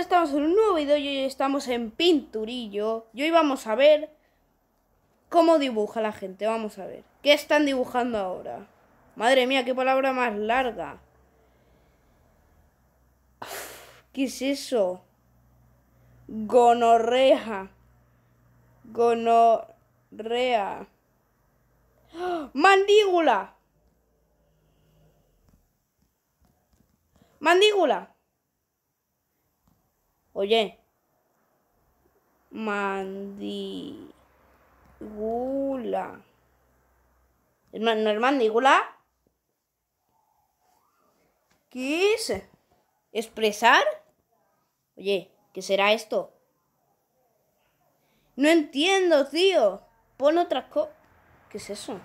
estamos en un nuevo video y hoy estamos en Pinturillo. Y hoy vamos a ver cómo dibuja la gente. Vamos a ver. ¿Qué están dibujando ahora? Madre mía, qué palabra más larga. ¿Qué es eso? Gonorrea. Gonorrea. Mandíbula. Mandíbula. Oye, mandi, Gula... ¿No es mandíbula? ¿Qué es? ¿Expresar? Oye, ¿qué será esto? No entiendo, tío. Pon otra co. ¿Qué es eso?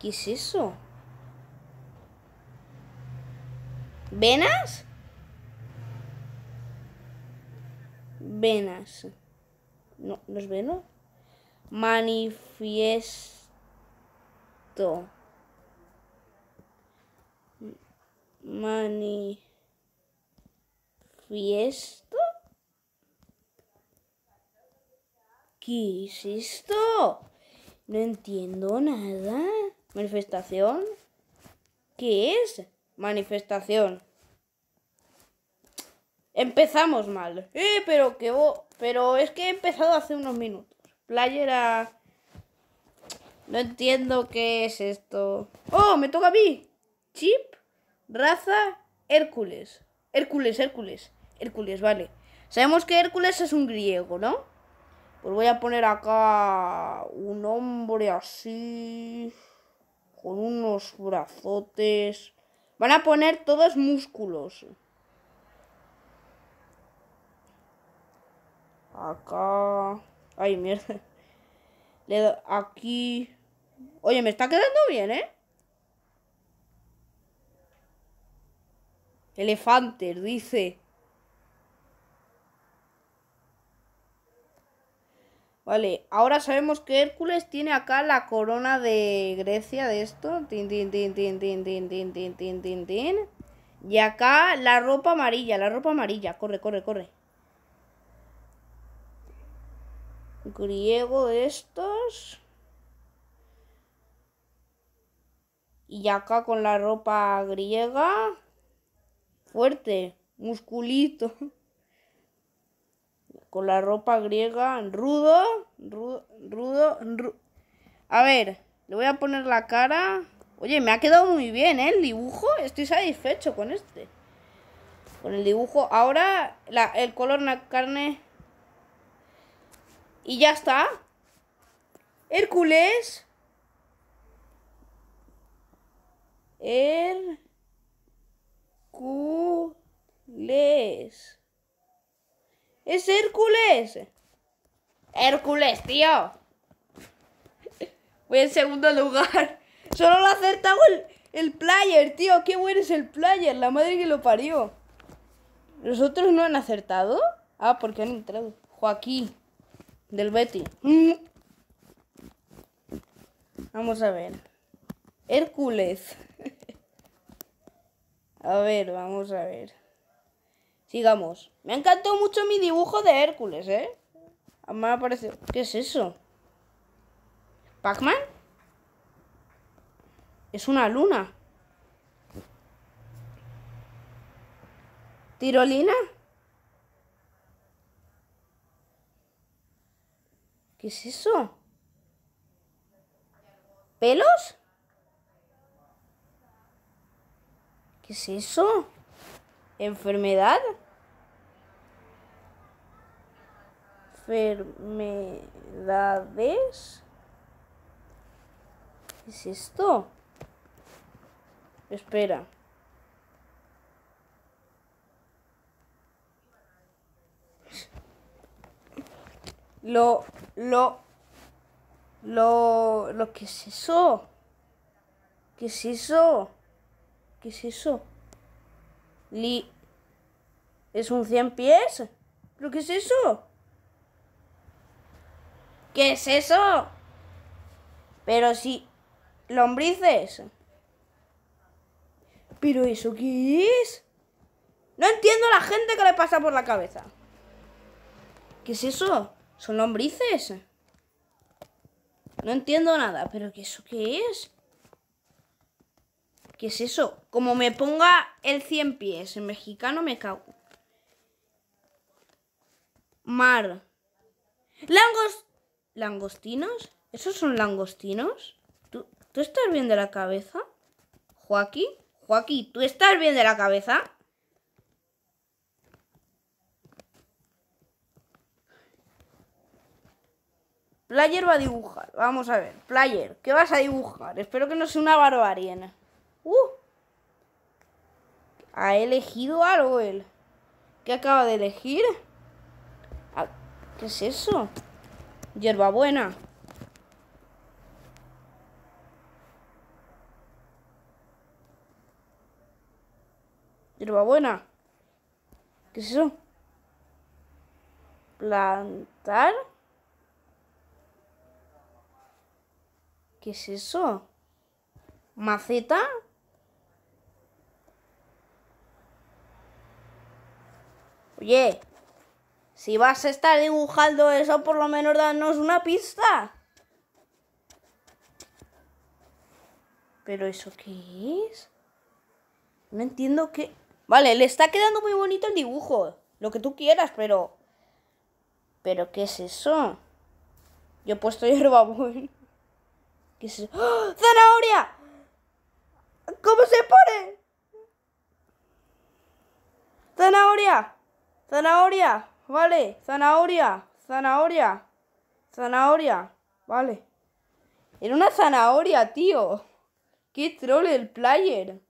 ¿Qué es eso? ¿Venas? venas. No, ¿no es veno. Manifiesto. Manifiesto. ¿Qué es esto? No entiendo nada. ¿Manifestación? ¿Qué es? Manifestación. Empezamos mal. Eh, pero que Pero es que he empezado hace unos minutos. Playera. No entiendo qué es esto. ¡Oh! ¡Me toca a mí! Chip, raza, Hércules. Hércules, Hércules. Hércules, vale. Sabemos que Hércules es un griego, ¿no? Pues voy a poner acá un hombre así. Con unos brazotes. Van a poner todos músculos. Acá. Ay, mierda. aquí. Oye, me está quedando bien, ¿eh? elefante dice. Vale, ahora sabemos que Hércules tiene acá la corona de Grecia de esto. Tin, tin, tin, tin, tin, tin, tin, tin, tin, tin, tin. Y acá la ropa amarilla, la ropa amarilla. Corre, corre, corre. griego de estos. Y acá con la ropa griega. Fuerte, musculito. Con la ropa griega, rudo, rudo, rudo. A ver, le voy a poner la cara. Oye, me ha quedado muy bien, ¿eh? El dibujo, estoy satisfecho con este. Con el dibujo. Ahora, el color la carne y ya está. Hércules. Hércules. Es Hércules. Hércules, tío. Voy en segundo lugar. Solo lo ha acertado el, el player, tío. Qué bueno es el player. La madre que lo parió. ¿Los otros no han acertado? Ah, porque han entrado. Joaquín. Del Betty. Mm. Vamos a ver. Hércules. a ver, vamos a ver. Sigamos. Me ha encantado mucho mi dibujo de Hércules, ¿eh? Me ha parecido... ¿Qué es eso? ¿Pac-Man? Es una luna. ¿Tirolina? ¿Qué es eso? ¿Pelos? ¿Qué es eso? ¿Enfermedad? ¿Enfermedades? ¿Qué es esto? Espera. Lo, lo, lo, lo, ¿qué es eso? ¿Qué es eso? ¿Qué es eso? Li, ¿es un 100 pies? ¿Pero qué es eso? ¿Qué es eso? Pero si, lombrices. ¿Pero eso qué es? No entiendo a la gente que le pasa por la cabeza. ¿Qué es eso? ¿Son lombrices? No entiendo nada, pero ¿qué es eso qué es? ¿Qué es eso? Como me ponga el 100 pies en mexicano me cago. Mar. Langos... ¿Langostinos? ¿Esos son langostinos? ¿Tú, ¿Tú estás bien de la cabeza? Joaquín, Joaquín, ¿tú estás bien de la cabeza? Player va a dibujar. Vamos a ver. Player, ¿qué vas a dibujar? Espero que no sea una barbarie. Uh. ¿Ha elegido algo él? ¿Qué acaba de elegir? Ah, ¿Qué es eso? Hierbabuena. Hierbabuena. ¿Qué es eso? Plantar. ¿Qué es eso? ¿Maceta? Oye, si vas a estar dibujando eso, por lo menos danos una pista. ¿Pero eso qué es? No entiendo qué... Vale, le está quedando muy bonito el dibujo. Lo que tú quieras, pero... ¿Pero qué es eso? Yo he puesto hierba ¡Ah! zanahoria. ¿Cómo se pone? Zanahoria, zanahoria, vale, zanahoria, zanahoria, zanahoria, vale. Era una zanahoria, tío. Qué troll el player.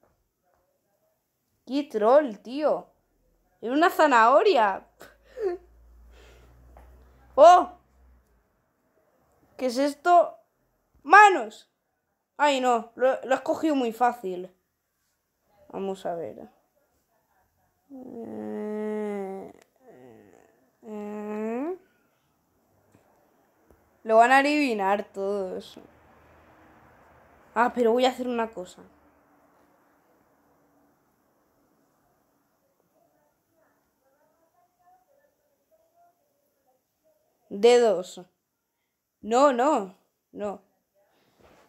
Qué troll, tío. Era una zanahoria. ¡Oh! ¿Qué es esto? ¡Manos! Ay, no, lo, he has cogido muy fácil. Vamos a ver. Eh, eh, eh. Lo van a adivinar todos. Ah, pero voy a hacer una cosa. Dedos. No, no, no.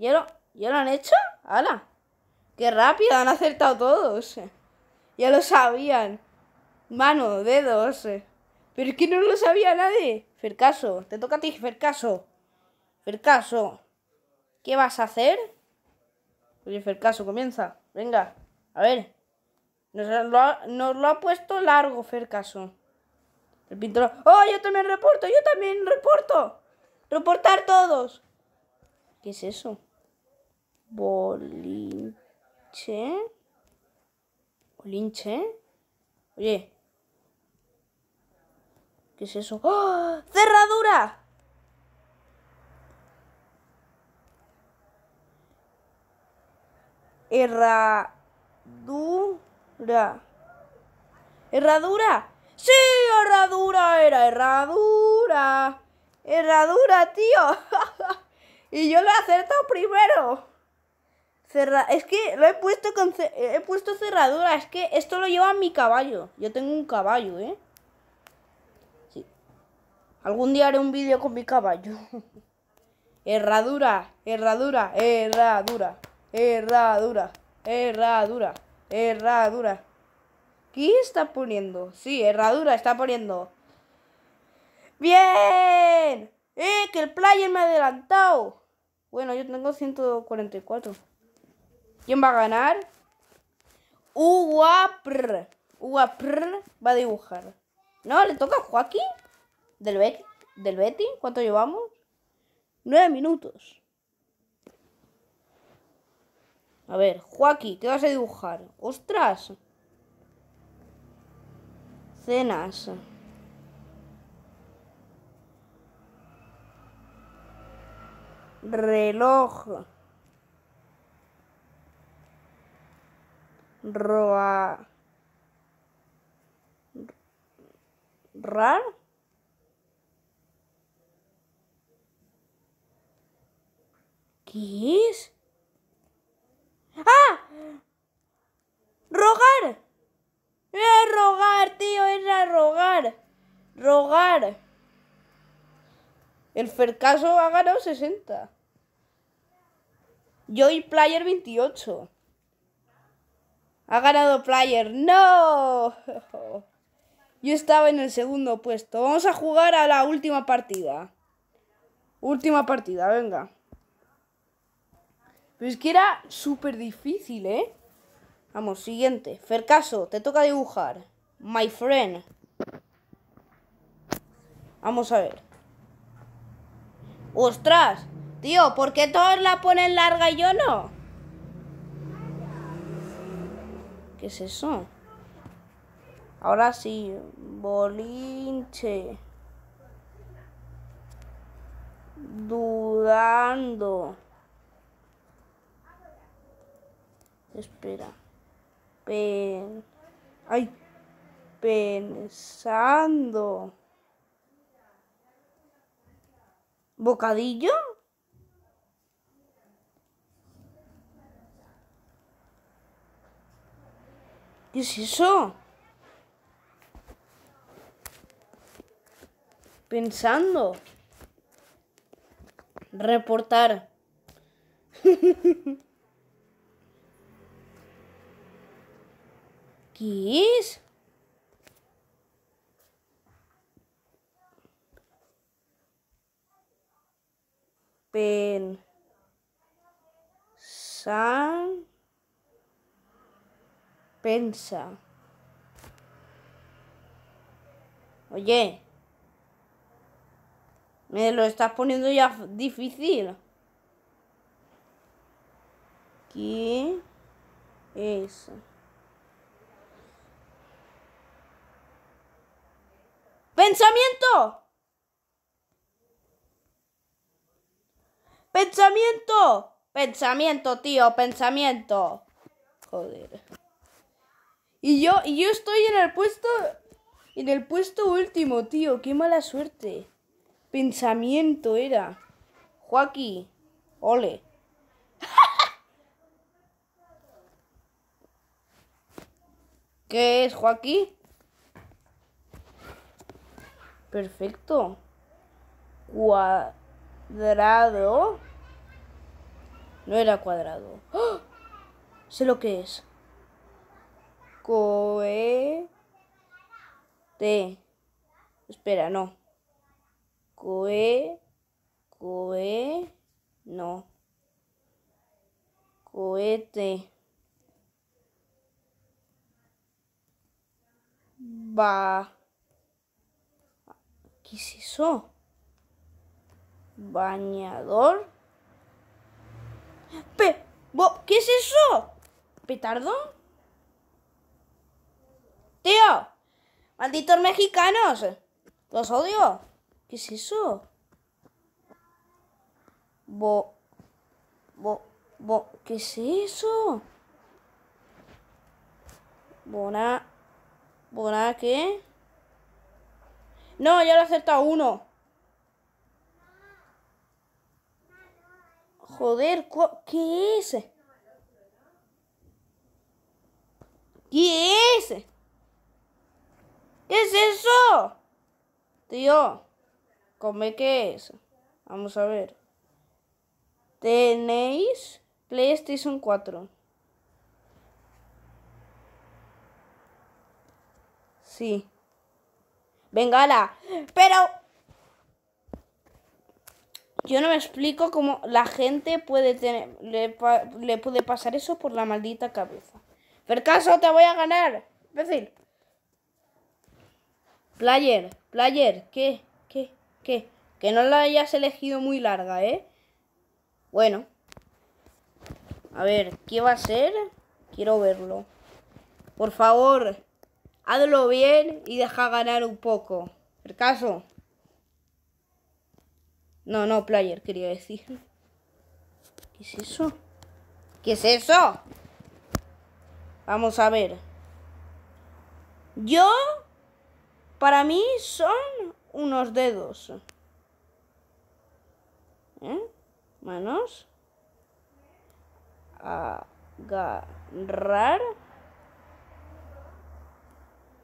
¿Ya lo, han hecho? ¡Hala! ¡Qué rápido! Han acertado todos. Ya lo sabían. Mano, dedos. Pero es que no lo sabía nadie. Fercaso, te toca a ti, Fercaso. Fercaso, ¿qué vas a hacer? Oye, Fercaso, comienza. Venga, a ver. Nos lo ha, puesto largo, Fercaso. El pintor. ¡Oh, yo también reporto! ¡Yo también reporto! ¡Reportar todos! ¿Qué es eso? bolinche. Bolinche. Oye. ¿Qué es eso? ¡Ah! ¡Cerradura! Herradura. Herradura. Sí, herradura era herradura. Herradura, tío. y yo lo he acertado primero. Cerra es que lo he puesto con he puesto cerradura. Es que esto lo lleva mi caballo. Yo tengo un caballo, ¿eh? Sí. Algún día haré un vídeo con mi caballo. herradura, herradura, herradura, herradura, herradura, herradura. ¿Qué está poniendo? Sí, herradura está poniendo. ¡Bien! ¡Eh! ¡Que el player me ha adelantado! Bueno, yo tengo 144. ¿Quién va a ganar? Uguapr. Uguapr va a dibujar. No, le toca a Joaquín. Del Betty. Del Betty. ¿Cuánto llevamos? Nueve minutos. A ver, Joaquín, ¿qué vas a dibujar? ¡Ostras! Cenas. Reloj. roar rar ¿Qué es? ¡Ah! ¡Rogar! ¡Era rogar, tío! ¡Era rogar! ¡Rogar! El Fercaso ha ganado 60. Joy Player 28. Ha ganado Player. ¡No! Yo estaba en el segundo puesto. Vamos a jugar a la última partida. Última partida, venga. Pero es que era súper difícil, ¿eh? Vamos, siguiente. Fercaso, te toca dibujar. My friend. Vamos a ver. ¡Ostras! Tío, ¿por qué todos la ponen larga y yo no? ¿Qué es eso? Ahora sí, bolinche. Dudando. Espera. Pen. Ay. Pensando. ¿Bocadillo? ¿Qué es eso? Pensando. Reportar. ¿Qué es? Pensando. Pensa. Oye. Me lo estás poniendo ya difícil. ¿Qué es? ¡Pensamiento! ¡Pensamiento! ¡Pensamiento, tío! ¡Pensamiento! Joder. Y yo, y yo estoy en el puesto. En el puesto último, tío. Qué mala suerte. Pensamiento era. Joaquín. Ole. ¿Qué es, Joaquín? Perfecto. Cuadrado. No era cuadrado. ¡Ah! Sé lo que es. Co-e-te. Espera, no. Coe, coe, no. Cohete. Va. ¿Qué es eso? Bañador. Pe, ¿qué es eso? ¿Petardo? ¡Tío! ¡Malditos mexicanos! ¡Los odio! ¿Qué es eso? Bo... Bo... Bo... ¿Qué es eso? Bona... ¿Bona qué? No, ya lo he uno. Joder, ¿qué es? ¿Qué es? ¿Qué es eso? Tío, come qué es. Vamos a ver. Tenéis PlayStation 4. Sí. Vengala, Pero... Yo no me explico cómo la gente puede tener, le, puede pasar eso por la maldita cabeza. Percaso, te voy a ganar. decir... Player, player, ¿qué? ¿Qué? ¿Qué? Que no la hayas elegido muy larga, ¿eh? Bueno. A ver, ¿qué va a ser? Quiero verlo. Por favor, hazlo bien y deja ganar un poco. ¿El caso? No, no, player, quería decir. ¿Qué es eso? ¿Qué es eso? Vamos a ver. Yo para mí son unos dedos. ¿Eh? Manos. Agarrar.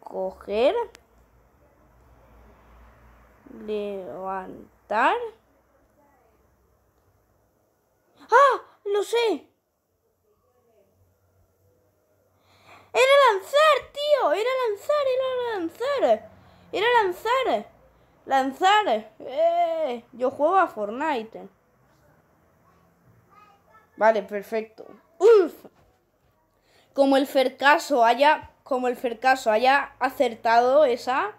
Coger. Levantar. ¡Ah! ¡Lo sé! Era lanzar, tío. Era lanzar, era lanzar a lanzar. Lanzar. ¡Eh! Yo juego a Fortnite. Vale, perfecto. Como el Fercaso haya. Como el Fercaso haya acertado esa.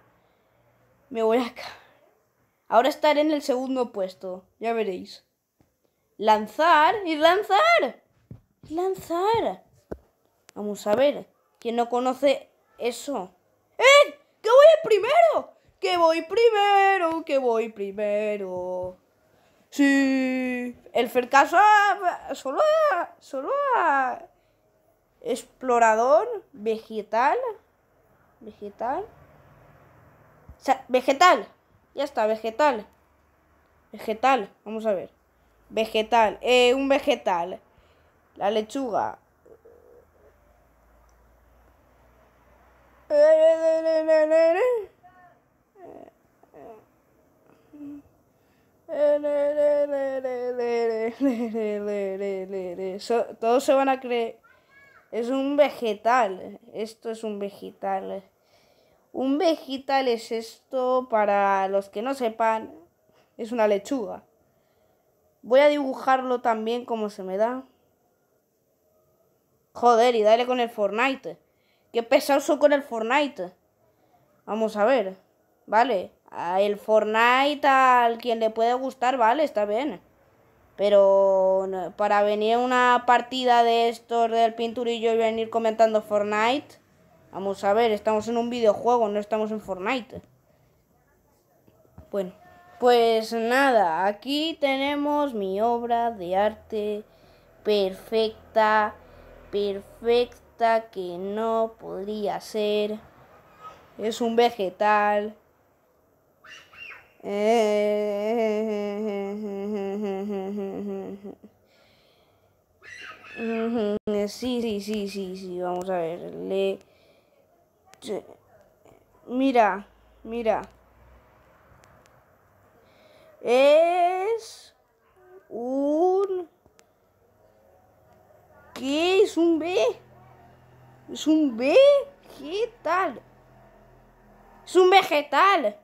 Me voy acá. Ahora estaré en el segundo puesto. Ya veréis. Lanzar y lanzar. Lanzar. Vamos a ver. ¿Quién no conoce eso? ¡Eh! ¡Que voy primero! ¡Que voy primero! ¡Que voy primero! Sí, el fracaso solo, a! solo a explorador vegetal. Vegetal. O sea, vegetal. Ya está, vegetal. Vegetal, vamos a ver. Vegetal, eh, un vegetal. La lechuga, todos se van a creer. Es un vegetal. Esto es un vegetal. Un vegetal es esto, para los que no sepan, es una lechuga. Voy a dibujarlo también como se me da. Joder, y dale con el Fortnite. Qué pesado con el Fortnite. Vamos a ver. Vale. el Fortnite, al quien le puede gustar, vale, está bien. Pero para venir una partida de estos del pinturillo y venir comentando Fortnite. Vamos a ver, estamos en un videojuego, no estamos en Fortnite. Bueno, pues nada, aquí tenemos mi obra de arte perfecta, perfecta que no podría ser. Es un vegetal. Eh. Sí, sí, sí, sí, sí, vamos a verle Mira, mira. Es un... ¿Qué es un B? Es un vegetal. Es un vegetal.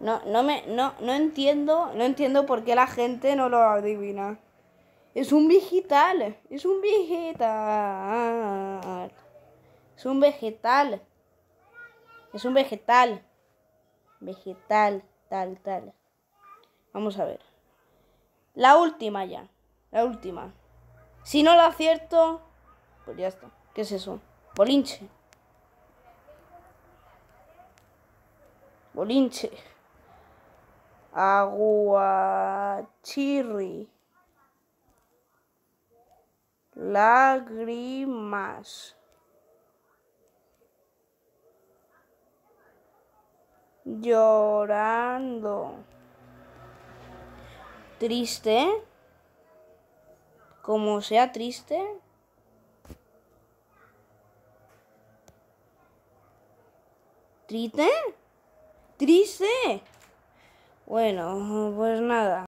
No, no me, no, no entiendo, no entiendo por qué la gente no lo adivina. Es un vegetal, es un vegetal. Es un vegetal. Es un vegetal. Vegetal, tal, tal. Vamos a ver. La última ya. La última. Si no lo acierto, pues ya está. ¿Qué es eso? Bolinche. Bolinche. Aguachirri. Lágrimas. Llorando. Triste. ¿eh? como sea triste. ¿Triste? ¿Triste? Bueno, pues nada.